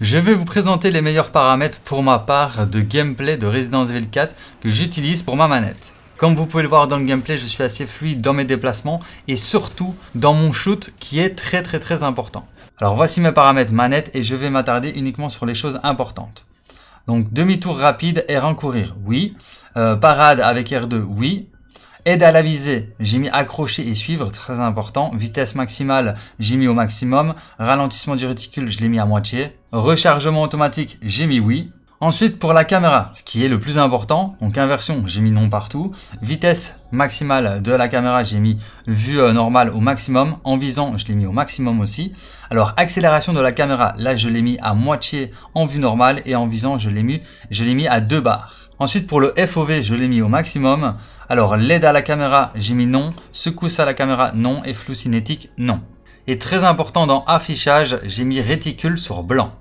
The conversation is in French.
Je vais vous présenter les meilleurs paramètres pour ma part de gameplay de Resident Evil 4 que j'utilise pour ma manette. Comme vous pouvez le voir dans le gameplay, je suis assez fluide dans mes déplacements et surtout dans mon shoot qui est très très très important. Alors voici mes paramètres manette et je vais m'attarder uniquement sur les choses importantes. Donc demi-tour rapide, et 1 courir, oui. Euh, parade avec R2, oui. Aide à la visée, j'ai mis accrocher et suivre, très important. Vitesse maximale, j'ai mis au maximum. Ralentissement du réticule, je l'ai mis à moitié. Rechargement automatique, j'ai mis oui. Ensuite, pour la caméra, ce qui est le plus important, donc inversion, j'ai mis non partout. Vitesse maximale de la caméra, j'ai mis vue euh, normale au maximum. En visant, je l'ai mis au maximum aussi. Alors, accélération de la caméra, là, je l'ai mis à moitié en vue normale et en visant, je l'ai mis, je l'ai mis à deux barres. Ensuite, pour le FOV, je l'ai mis au maximum. Alors, l'aide à la caméra, j'ai mis non. Secousse à la caméra, non. Et flou cinétique, non. Et très important dans affichage, j'ai mis réticule sur blanc.